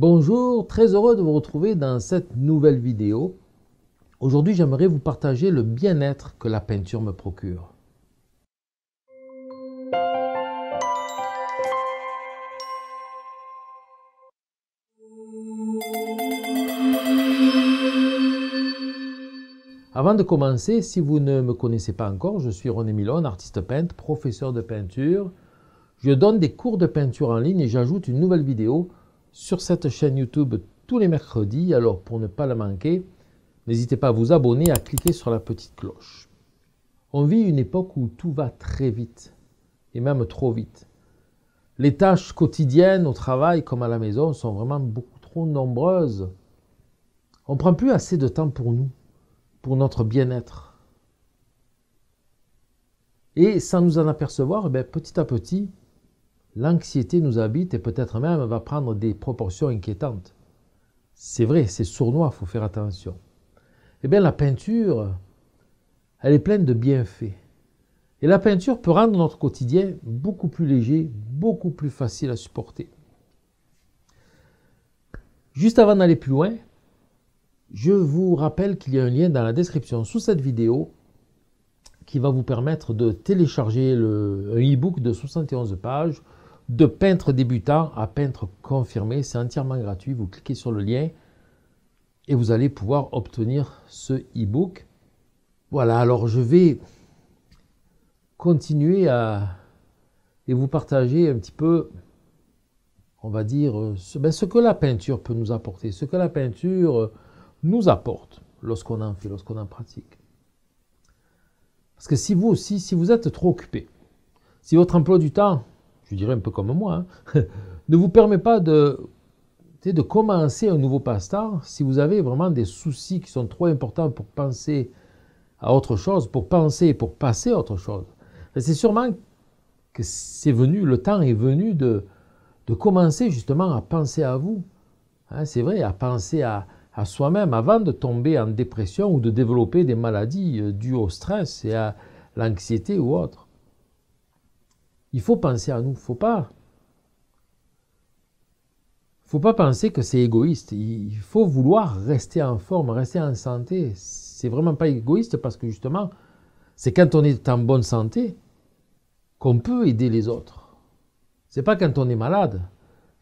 Bonjour, très heureux de vous retrouver dans cette nouvelle vidéo. Aujourd'hui, j'aimerais vous partager le bien-être que la peinture me procure. Avant de commencer, si vous ne me connaissez pas encore, je suis René Milon, artiste peintre, professeur de peinture. Je donne des cours de peinture en ligne et j'ajoute une nouvelle vidéo sur cette chaîne YouTube tous les mercredis. Alors pour ne pas la manquer, n'hésitez pas à vous abonner et à cliquer sur la petite cloche. On vit une époque où tout va très vite, et même trop vite. Les tâches quotidiennes au travail comme à la maison sont vraiment beaucoup trop nombreuses. On ne prend plus assez de temps pour nous, pour notre bien-être. Et sans nous en apercevoir, eh petit à petit, l'anxiété nous habite et peut-être même va prendre des proportions inquiétantes. C'est vrai, c'est sournois, il faut faire attention. Eh bien, la peinture, elle est pleine de bienfaits. Et la peinture peut rendre notre quotidien beaucoup plus léger, beaucoup plus facile à supporter. Juste avant d'aller plus loin, je vous rappelle qu'il y a un lien dans la description sous cette vidéo qui va vous permettre de télécharger le, un e-book de 71 pages de peintre débutant à peintre confirmé. C'est entièrement gratuit. Vous cliquez sur le lien et vous allez pouvoir obtenir ce e-book. Voilà, alors je vais continuer à et vous partager un petit peu, on va dire, ce, ben, ce que la peinture peut nous apporter, ce que la peinture euh, nous apporte lorsqu'on en fait, lorsqu'on en pratique. Parce que si vous aussi, si vous êtes trop occupé, si votre emploi du temps je dirais un peu comme moi, hein. ne vous permet pas de, de commencer un nouveau passe-temps si vous avez vraiment des soucis qui sont trop importants pour penser à autre chose, pour penser, pour passer à autre chose. C'est sûrement que c'est venu, le temps est venu de, de commencer justement à penser à vous. Hein. c'est vrai, à penser à, à soi-même avant de tomber en dépression ou de développer des maladies euh, dues au stress et à l'anxiété ou autre il faut penser à nous, faut pas. Faut pas penser que c'est égoïste. Il faut vouloir rester en forme, rester en santé. C'est vraiment pas égoïste parce que justement, c'est quand on est en bonne santé qu'on peut aider les autres. C'est pas quand on est malade,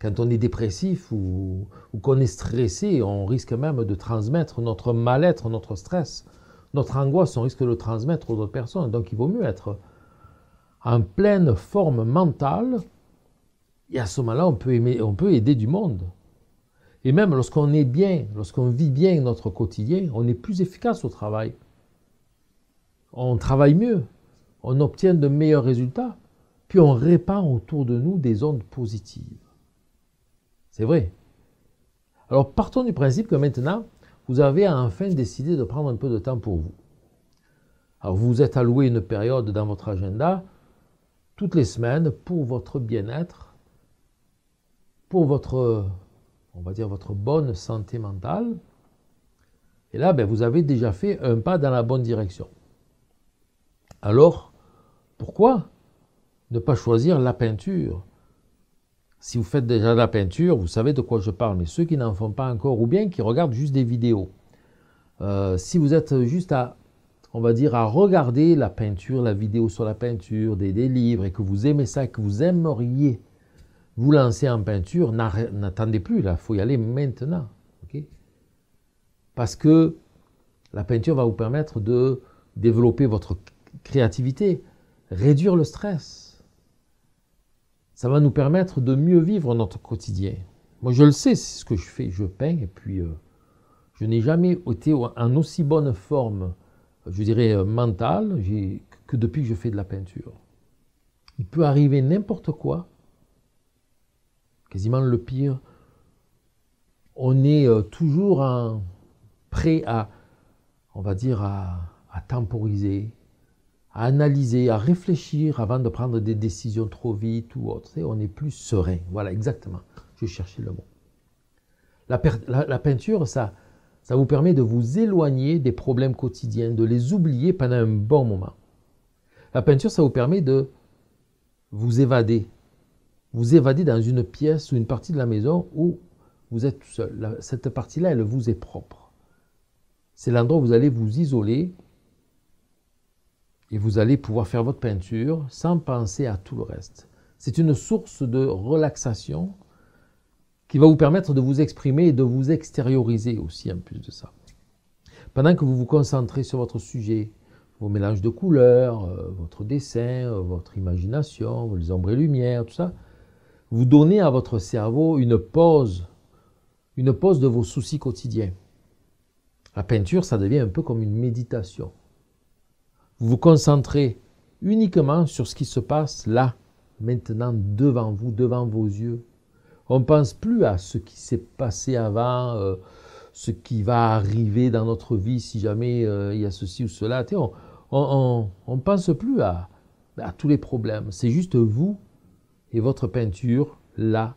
quand on est dépressif ou, ou qu'on est stressé, on risque même de transmettre notre mal-être, notre stress, notre angoisse, on risque de le transmettre aux autres personnes. Donc il vaut mieux être en pleine forme mentale, et à ce moment-là, on peut, on peut aider du monde. Et même lorsqu'on est bien, lorsqu'on vit bien notre quotidien, on est plus efficace au travail. On travaille mieux, on obtient de meilleurs résultats, puis on répand autour de nous des ondes positives. C'est vrai. Alors partons du principe que maintenant, vous avez enfin décidé de prendre un peu de temps pour vous. Alors vous êtes alloué une période dans votre agenda toutes les semaines pour votre bien-être, pour votre, on va dire, votre bonne santé mentale. Et là, ben, vous avez déjà fait un pas dans la bonne direction. Alors, pourquoi ne pas choisir la peinture Si vous faites déjà de la peinture, vous savez de quoi je parle, mais ceux qui n'en font pas encore, ou bien qui regardent juste des vidéos, euh, si vous êtes juste à on va dire, à regarder la peinture, la vidéo sur la peinture, des, livres, et que vous aimez ça, que vous aimeriez vous lancer en peinture, n'attendez plus, là, il faut y aller maintenant. Parce que la peinture va vous permettre de développer votre créativité, réduire le stress. Ça va nous permettre de mieux vivre notre quotidien. Moi, je le sais, c'est ce que je fais. Je peins et puis euh, je n'ai jamais été en aussi bonne forme je dirais, euh, mental que depuis que je fais de la peinture. Il peut arriver n'importe quoi, quasiment le pire. On est euh, toujours prêt à, on va dire, à, temporiser, à analyser, à réfléchir avant de prendre des décisions trop vite ou autre. on est plus serein. Voilà, exactement. Je cherchais le mot. la peinture, ça, ça vous permet de vous éloigner des problèmes quotidiens, de les oublier pendant un bon moment. La peinture, ça vous permet de vous évader. Vous évader dans une pièce ou une partie de la maison où vous êtes tout seul. Cette partie-là, elle vous est propre. C'est l'endroit où vous allez vous isoler et vous allez pouvoir faire votre peinture sans penser à tout le reste. C'est une source de relaxation qui va vous permettre de vous exprimer et de vous extérioriser aussi en plus de ça. Pendant que vous vous concentrez sur votre sujet, vos mélanges de couleurs, euh, votre dessin, euh, votre imagination, les ombres et lumières, tout ça, vous donnez à votre cerveau une pause, une pause de vos soucis quotidiens. La peinture, ça devient un peu comme une méditation. Vous vous concentrez uniquement sur ce qui se passe là, maintenant, devant vous, devant vos yeux, on ne pense plus à ce qui s'est passé avant, euh, ce qui va arriver dans notre vie si jamais euh, il y a ceci ou cela. on ne pense plus à, à tous les problèmes. C'est juste vous et votre peinture là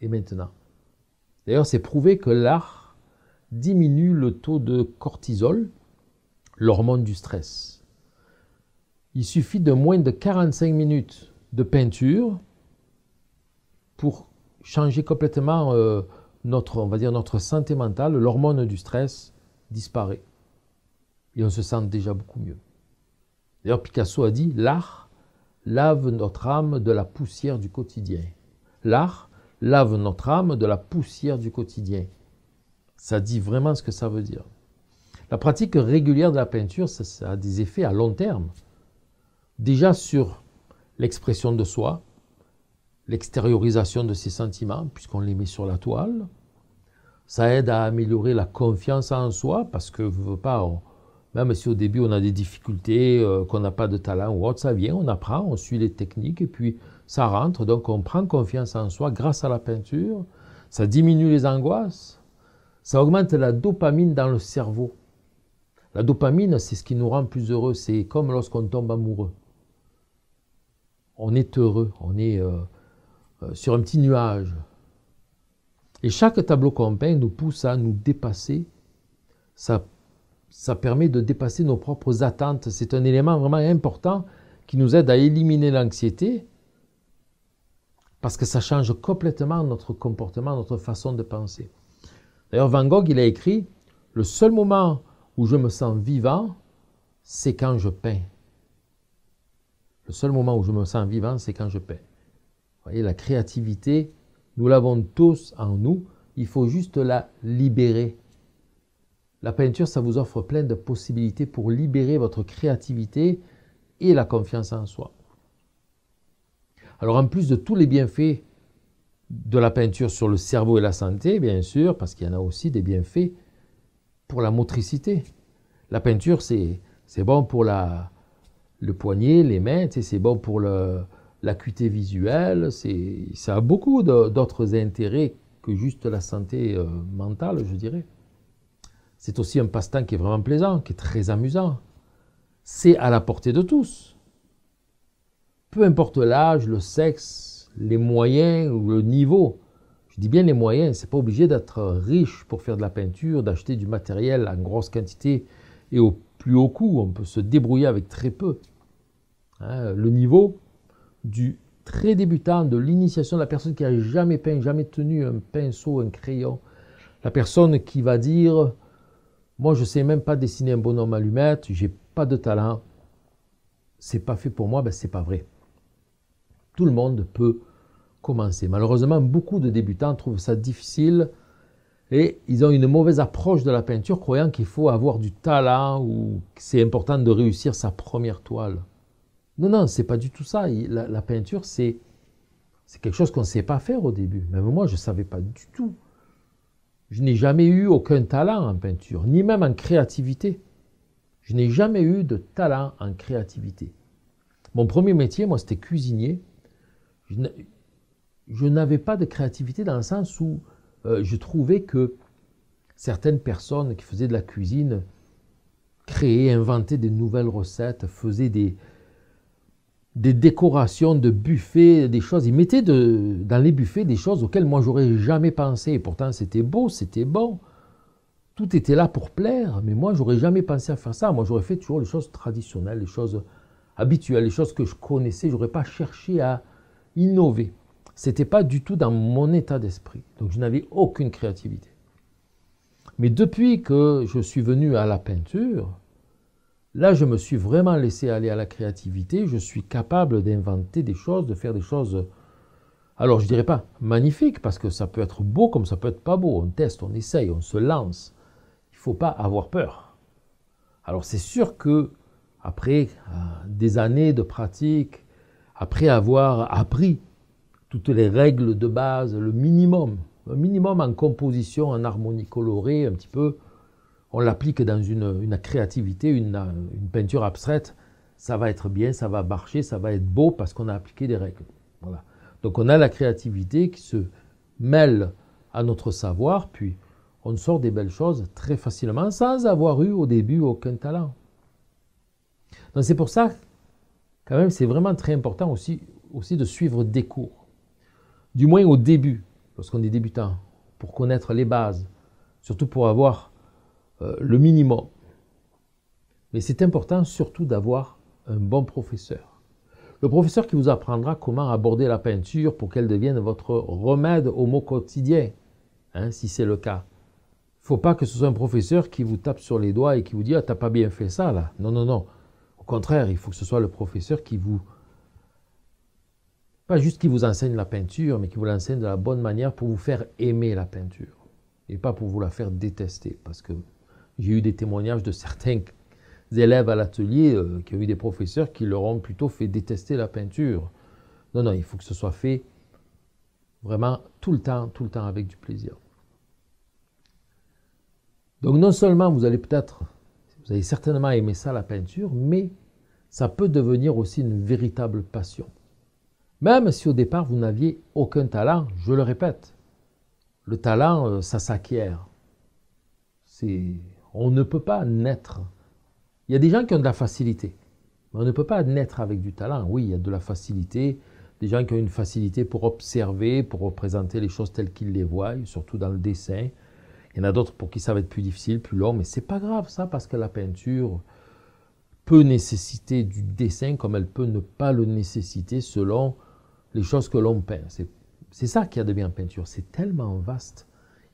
et maintenant. D'ailleurs, c'est prouvé que l'art diminue le taux de cortisol, l'hormone du stress. Il suffit de moins de 45 minutes de peinture pour changer complètement euh, notre, on va dire, notre santé mentale, l'hormone du stress disparaît. Et on se sent déjà beaucoup mieux. D'ailleurs, Picasso a dit, l'art lave notre âme de la poussière du quotidien. L'art lave notre âme de la poussière du quotidien. Ça dit vraiment ce que ça veut dire. La pratique régulière de la peinture, ça a des effets à long terme. Déjà sur l'expression de soi, l'extériorisation de ses sentiments, puisqu'on les met sur la toile. Ça aide à améliorer la confiance en soi, parce que vous pas, même si au début on a des difficultés, euh, qu'on n'a pas de talent ou autre, ça vient, on apprend, on suit les techniques, et puis ça rentre, donc on prend confiance en soi grâce à la peinture, ça diminue les angoisses, ça augmente la dopamine dans le cerveau. La dopamine, c'est ce qui nous rend plus heureux, c'est comme lorsqu'on tombe amoureux. On est heureux, on est... Euh, euh, sur un petit nuage. Et chaque tableau qu'on peint nous pousse à nous dépasser. Ça, ça permet de dépasser nos propres attentes. C'est un élément vraiment important qui nous aide à éliminer l'anxiété parce que ça change complètement notre comportement, notre façon de penser. D'ailleurs, Van Gogh, il a écrit Le seul moment où je me sens vivant, c'est quand je peins. Le seul moment où je me sens vivant, c'est quand je peins. Vous voyez, la créativité, nous l'avons tous en nous, il faut juste la libérer. La peinture, ça vous offre plein de possibilités pour libérer votre créativité et la confiance en soi. Alors en plus de tous les bienfaits de la peinture sur le cerveau et la santé, bien sûr, parce qu'il y en a aussi des bienfaits pour la motricité. La peinture, c'est bon pour la, le poignet, les mains, c'est bon pour le, l'acuité visuelle, c'est ça a beaucoup d'autres intérêts que juste la santé euh, mentale, je dirais. C'est aussi un passe-temps qui est vraiment plaisant, qui est très amusant. C'est à la portée de tous. Peu importe l'âge, le sexe, les moyens ou le niveau. Je dis bien les moyens, c'est pas obligé d'être riche pour faire de la peinture, d'acheter du matériel en grosse quantité et au plus haut coût. On peut se débrouiller avec très peu. Hein, le niveau, du très débutant, de l'initiation, de la personne qui n'a jamais peint, jamais tenu un pinceau, un crayon, la personne qui va dire, moi je ne sais même pas dessiner un bonhomme à allumette, n'ai pas de talent, c'est pas fait pour moi, ben n'est pas vrai. Tout le monde peut commencer. Malheureusement, beaucoup de débutants trouvent ça difficile et ils ont une mauvaise approche de la peinture, croyant qu'il faut avoir du talent ou que c'est important de réussir sa première toile. Non, non, c'est pas du tout ça. La, peinture, c'est quelque chose qu'on ne sait pas faire au début. Même moi, je ne savais pas du tout. Je n'ai jamais eu aucun talent en peinture, ni même en créativité. Je n'ai jamais eu de talent en créativité. Mon premier métier, moi, c'était cuisinier. Je n'avais pas de créativité dans le sens où euh, je trouvais que certaines personnes qui faisaient de la cuisine créaient, inventaient des nouvelles recettes, faisaient des, des décorations de buffets, des choses. Ils mettaient dans les buffets des choses auxquelles moi j'aurais jamais pensé. Et pourtant c'était beau, c'était bon. Tout était là pour plaire, mais moi j'aurais jamais pensé à faire ça. Moi j'aurais fait toujours les choses traditionnelles, les choses habituelles, les choses que je connaissais. je n'aurais pas cherché à innover. Ce n'était pas du tout dans mon état d'esprit. Donc je n'avais aucune créativité. Mais depuis que je suis venu à la peinture, Là, je me suis vraiment laissé aller à la créativité. Je suis capable d'inventer des choses, de faire des choses. Alors, je dirais pas magnifiques, parce que ça peut être beau comme ça peut être pas beau. On teste, on essaye, on se lance. Il ne faut pas avoir peur. Alors, c'est sûr que après euh, des années de pratique, après avoir appris toutes les règles de base, le minimum, un minimum en composition, en harmonie colorée, un petit peu, on l'applique dans une, créativité, une, une, peinture abstraite, ça va être bien, ça va marcher, ça va être beau parce qu'on a appliqué des règles. Voilà. Donc on a la créativité qui se mêle à notre savoir, puis on sort des belles choses très facilement sans avoir eu au début aucun talent. Donc c'est pour ça, quand même, c'est vraiment très important aussi, aussi de suivre des cours. Du moins au début, lorsqu'on est débutant, pour connaître les bases, surtout pour avoir euh, le minimum. Mais c'est important surtout d'avoir un bon professeur. Le professeur qui vous apprendra comment aborder la peinture pour qu'elle devienne votre remède au mot quotidien, hein, si c'est le cas. Il ne faut pas que ce soit un professeur qui vous tape sur les doigts et qui vous dit Ah, t'as pas bien fait ça là. Non, non, non. Au contraire, il faut que ce soit le professeur qui vous. Pas juste qui vous enseigne la peinture, mais qui vous l'enseigne de la bonne manière pour vous faire aimer la peinture. Et pas pour vous la faire détester. Parce que j'ai eu des témoignages de certains élèves à l'atelier euh, qui ont eu des professeurs qui leur ont plutôt fait détester la peinture. Non, non, il faut que ce soit fait vraiment tout le temps, tout le temps avec du plaisir. Donc non seulement vous allez peut-être, vous allez certainement aimer ça, la peinture, mais ça peut devenir aussi une véritable passion. Même si au départ vous n'aviez aucun talent, je le répète, le talent, euh, ça s'acquiert. C'est on ne peut pas naître. Il y a des gens qui ont de la facilité, mais on ne peut pas naître avec du talent. Oui, il y a de la facilité, des gens qui ont une facilité pour observer, pour représenter les choses telles qu'ils les voient, surtout dans le dessin. Il y en a d'autres pour qui ça va être plus difficile, plus long, mais c'est pas grave ça parce que la peinture peut nécessiter du dessin comme elle peut ne pas le nécessiter selon les choses que l'on peint. C'est ça qu'il y a de bien en peinture, c'est tellement vaste.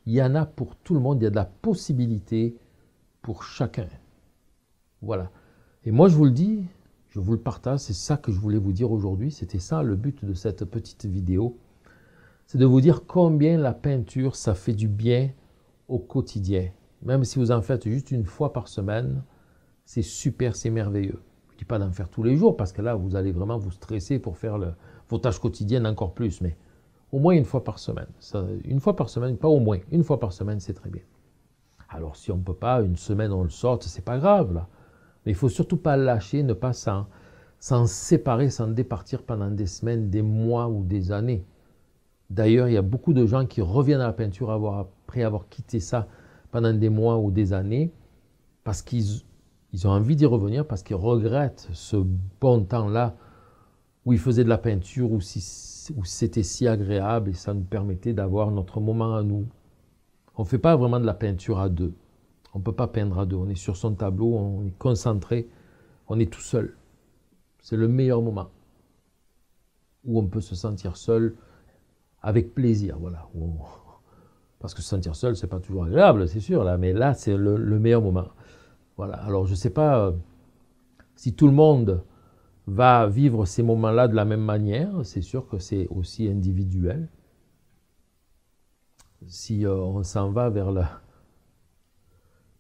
Il y en a pour tout le monde, il y a de la possibilité pour chacun. Voilà. Et moi, je vous le dis, je vous le partage, c'est ça que je voulais vous dire aujourd'hui, c'était ça le but de cette petite vidéo, c'est de vous dire combien la peinture, ça fait du bien au quotidien. Même si vous en faites juste une fois par semaine, c'est super, c'est merveilleux. Je ne dis pas d'en faire tous les jours, parce que là, vous allez vraiment vous stresser pour faire vos tâches quotidiennes encore plus, mais au moins une fois par semaine. une fois par semaine, pas au moins, une fois par semaine, c'est très bien. Alors si on ne peut pas, une semaine on le sorte, c'est pas grave Mais il faut surtout pas lâcher, ne pas s'en séparer, s'en départir pendant des semaines, des mois ou des années. D'ailleurs, il y a beaucoup de gens qui reviennent à la peinture après avoir quitté ça pendant des mois ou des années parce qu'ils ont envie d'y revenir, parce qu'ils regrettent ce bon temps-là où ils faisaient de la peinture, où c'était si agréable et ça nous permettait d'avoir notre moment à nous, on ne fait pas vraiment de la peinture à deux. On ne peut pas peindre à deux. On est sur son tableau, on est concentré, on est tout seul. C'est le meilleur moment où on peut se sentir seul avec plaisir. Voilà. Parce que se sentir seul, n'est pas toujours agréable, c'est sûr, là, mais là, c'est le, meilleur moment. Voilà. Alors, je ne sais pas euh, si tout le monde va vivre ces moments-là de la même manière. C'est sûr que c'est aussi individuel si euh, on s'en va vers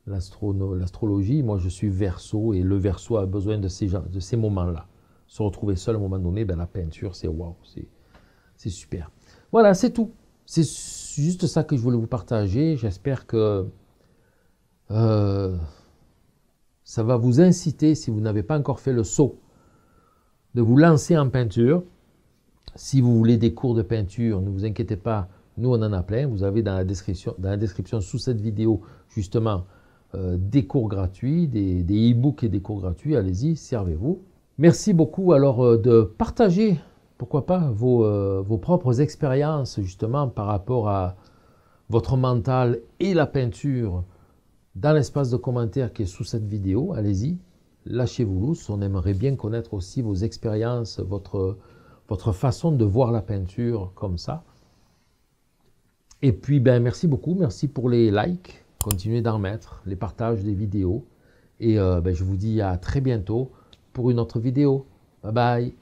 l'astrologie, moi je suis verso et le verso a besoin de ces, gens, de ces moments-là. Se retrouver seul à un moment donné, ben, la peinture, c'est waouh, c'est super. Voilà, c'est tout. C'est juste ça que je voulais vous partager. J'espère que euh, ça va vous inciter, si vous n'avez pas encore fait le saut, de vous lancer en peinture. Si vous voulez des cours de peinture, ne vous inquiétez pas, nous, on en a plein. Vous avez dans la description, dans la description sous cette vidéo, justement, euh, des cours gratuits, des, e-books et des cours gratuits. Allez-y, servez-vous. Merci beaucoup alors euh, de partager, pourquoi pas, euh, vos, propres expériences, justement, par rapport à votre mental et la peinture dans l'espace de commentaires qui est sous cette vidéo. Allez-y, lâchez-vous loose. On aimerait bien connaître aussi vos expériences, votre, votre façon de voir la peinture comme ça. Et puis, ben, merci beaucoup. Merci pour les likes. Continuez d'en mettre, les partages des vidéos. Et euh, ben, je vous dis à très bientôt pour une autre vidéo. Bye bye.